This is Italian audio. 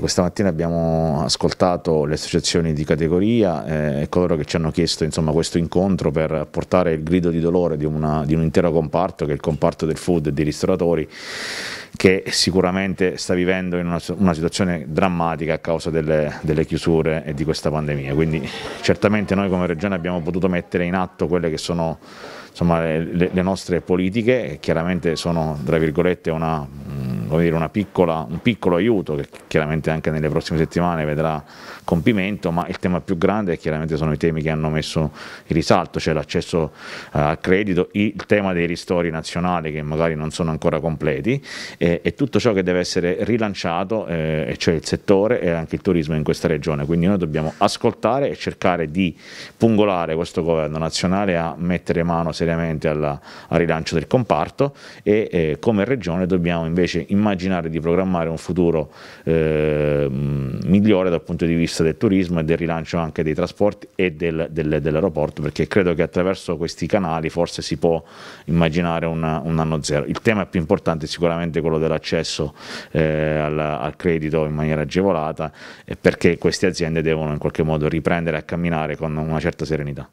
Questa mattina abbiamo ascoltato le associazioni di categoria eh, e eh, coloro che ci hanno chiesto insomma, questo incontro per portare il grido di dolore di, una, di, un intero comparto che è il comparto del food e dei ristoratori che sicuramente sta vivendo in una, una situazione drammatica a causa delle, delle, chiusure e di questa pandemia. Quindi certamente noi come Regione abbiamo potuto mettere in atto quelle che sono insomma, le, le nostre politiche, che chiaramente sono tra virgolette una dire, piccola, un piccolo aiuto che chiaramente anche nelle prossime settimane vedrà compimento, ma il tema più grande chiaramente sono i temi che hanno messo in risalto, cioè l'accesso eh, al credito, il tema dei ristori nazionali che magari non sono ancora completi e, e tutto ciò che deve essere rilanciato, eh, cioè il settore e anche il turismo in questa regione. Quindi noi dobbiamo ascoltare e cercare di pungolare questo governo nazionale a mettere mano seriamente alla, al rilancio del comparto e eh, come regione dobbiamo invece immaginare immaginare di programmare un futuro eh, migliore dal punto di vista del turismo e del rilancio anche dei trasporti e del, del, dell'aeroporto, perché credo che attraverso questi canali forse si può immaginare una, un anno zero. Il tema più importante è sicuramente quello dell'accesso eh, al, al, credito in maniera agevolata, eh, perché queste aziende devono in qualche modo riprendere a camminare con una certa serenità.